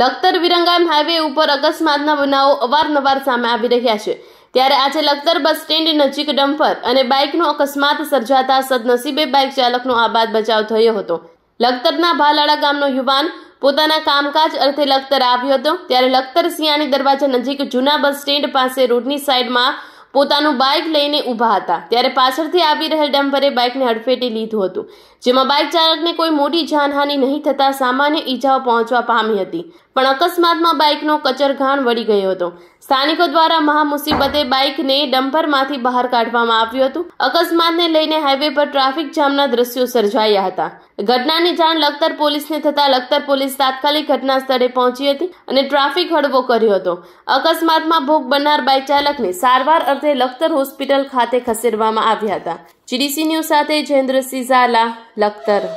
Lakhtar વિરંગામ highway ઉપર અકસ્માતના બનાવો અવારનવાર સામે આવી રહ્યા છે ત્યારે આજે લખતર બસ સ્ટેન્ડ નજીક ડમ્પર અને બાઇકનો અકસ્માત સર્જાતા સદનસીબે બાઇક ચાલકનો આબાદ બચાવ થયો હતો લખતરના ભાલાળા ગામનો યુવાન પોતાના કામકાજ અર્થે લખતર આવ્યો હતો ત્યારે લખતર સિયાણી દરવાજા નજીક જૂના બસ સ્ટેન્ડ પાસે રોડની સાઈડમાં પોતાનું બાઇક લઈને ઊભા હતા ત્યારે પાછળથી આવી રહેલ ડમ્પરે બાઇકને હડફેટી લીધું હતું જેમાં બાઇક ચાલકને કોઈ મોટી જાનહાનિ નહીં થતા સામાન્ય ઈજાઓ પહોંચવા પામી હતી પણ અકસ્માતમાં બાઇકનો કચરઘાણ વળી ગયો હતો સ્થાનિકો દ્વારા મહા મુસીબતે બાઇકને ડમ્પરમાંથી બહાર કાઢવામાં આવ્યું હતું અકસ્માતને લઈને હાઈવે પર ટ્રાફિક જામના દ્રશ્યો સર્જાયા હતા ઘટનાની જાણ લખતર પોલીસને થતાં લખતર પોલીસ તાત્કાલિક ઘટના સ્થળે પહોંચી હતી અને ટ્રાફિક હળવો કર્યો હતો અકસ્માતમાં ભોગ બનનાર બાઇક ચાલકને સારવાર અર્થે લખતર હોસ્પિટલ ખાતે ખસેડવામાં આવ્યા હતા જીડીસી ન્યૂઝ સાથે જયેન્દ્રસિંહ ઝાલા લખતર